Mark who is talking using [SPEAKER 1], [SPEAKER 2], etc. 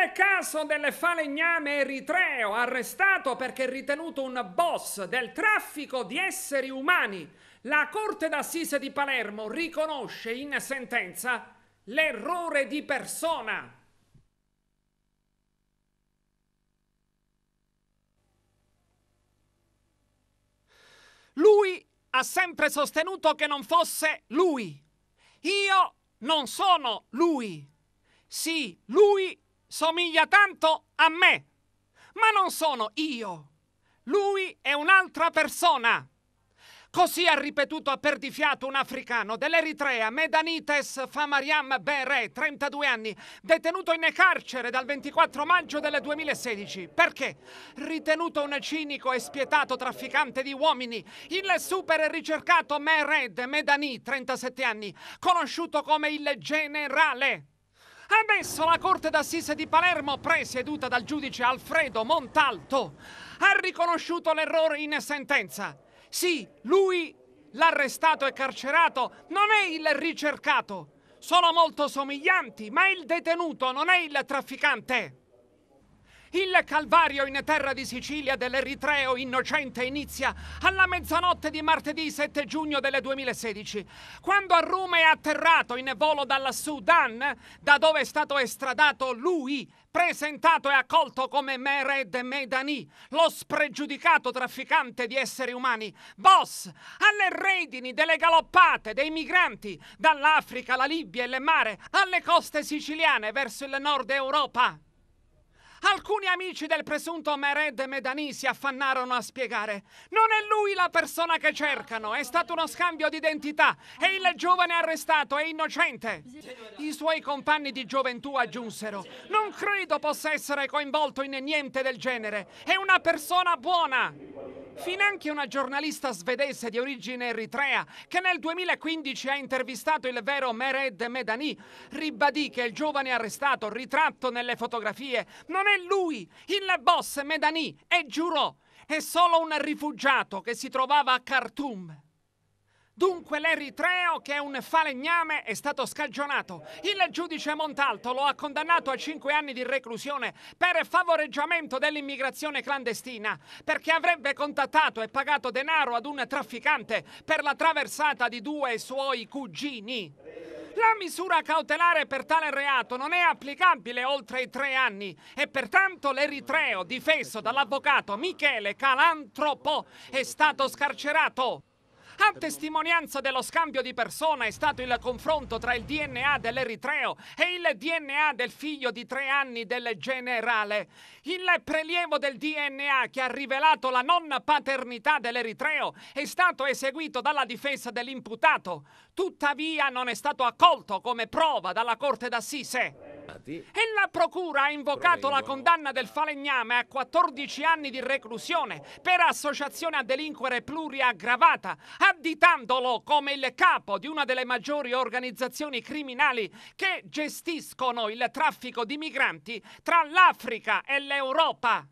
[SPEAKER 1] Il caso del falegname eritreo arrestato perché ritenuto un boss del traffico di esseri umani. La Corte d'Assise di Palermo riconosce in sentenza l'errore di persona. Lui ha sempre sostenuto che non fosse lui. Io non sono lui. Sì, lui somiglia tanto a me, ma non sono io. Lui è un'altra persona. Così ha ripetuto a perdifiato un africano dell'Eritrea, Medanites Famariam Bere, 32 anni, detenuto in carcere dal 24 maggio del 2016. Perché? Ritenuto un cinico e spietato trafficante di uomini, il super ricercato Mered Medani, 37 anni, conosciuto come il generale Adesso la Corte d'Assise di Palermo, presieduta dal giudice Alfredo Montalto, ha riconosciuto l'errore in sentenza. Sì, lui, l'arrestato e carcerato, non è il ricercato. Sono molto somiglianti, ma il detenuto non è il trafficante. Il calvario in terra di Sicilia dell'Eritreo innocente inizia alla mezzanotte di martedì 7 giugno del 2016, quando Arrume è atterrato in volo dal Sudan, da dove è stato estradato lui, presentato e accolto come Mered Medani, lo spregiudicato trafficante di esseri umani, boss alle redini delle galoppate dei migranti dall'Africa, la Libia e le mare, alle coste siciliane verso il nord Europa. Alcuni amici del presunto Mered Medani si affannarono a spiegare. Non è lui la persona che cercano, è stato uno scambio di identità e il giovane arrestato è innocente. I suoi compagni di gioventù aggiunsero. Non credo possa essere coinvolto in niente del genere. È una persona buona. Finanche una giornalista svedese di origine eritrea, che nel 2015 ha intervistato il vero Mered Medani, ribadì che il giovane arrestato, ritratto nelle fotografie, non è lui, il boss Medani, e giurò, è solo un rifugiato che si trovava a Khartoum. Dunque l'eritreo, che è un falegname, è stato scagionato. Il giudice Montalto lo ha condannato a 5 anni di reclusione per favoreggiamento dell'immigrazione clandestina, perché avrebbe contattato e pagato denaro ad un trafficante per la traversata di due suoi cugini. La misura cautelare per tale reato non è applicabile oltre i tre anni e pertanto l'eritreo difeso dall'avvocato Michele Calantropo è stato scarcerato. A testimonianza dello scambio di persona è stato il confronto tra il DNA dell'eritreo e il DNA del figlio di tre anni del generale. Il prelievo del DNA che ha rivelato la non paternità dell'eritreo è stato eseguito dalla difesa dell'imputato. Tuttavia non è stato accolto come prova dalla Corte d'Assise. E la procura ha invocato la condanna del falegname a 14 anni di reclusione per associazione a delinquere pluriaggravata, additandolo come il capo di una delle maggiori organizzazioni criminali che gestiscono il traffico di migranti tra l'Africa e l'Europa.